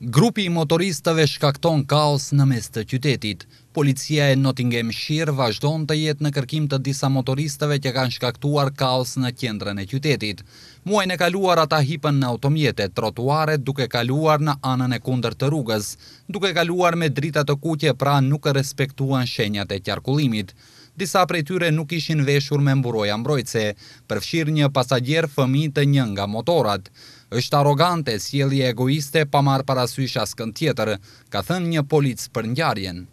Grupi i motoristëve shkakton kaos në mes të qytetit. Policia e Nottingham Shire vazhdon të jetë në kërkim të disa motoristëve që kanë shkaktuar kaos në qendrën e qytetit. Mojnë e kaluar ata hipën në automjete, trotuare duke kaluar në anën e kunder të rrugës, duke kaluar me drita të kutje pra nuk e respektuan shenjat e kjarkullimit disa prej tyre nuk ishin veshur me mburoja mbrojtse, përfshirë një pasagjer fëmi të një nga motorat. është arogante, sjeli egoiste, pa marë parasysha skën tjetër, ka thënë një polic për njarjen.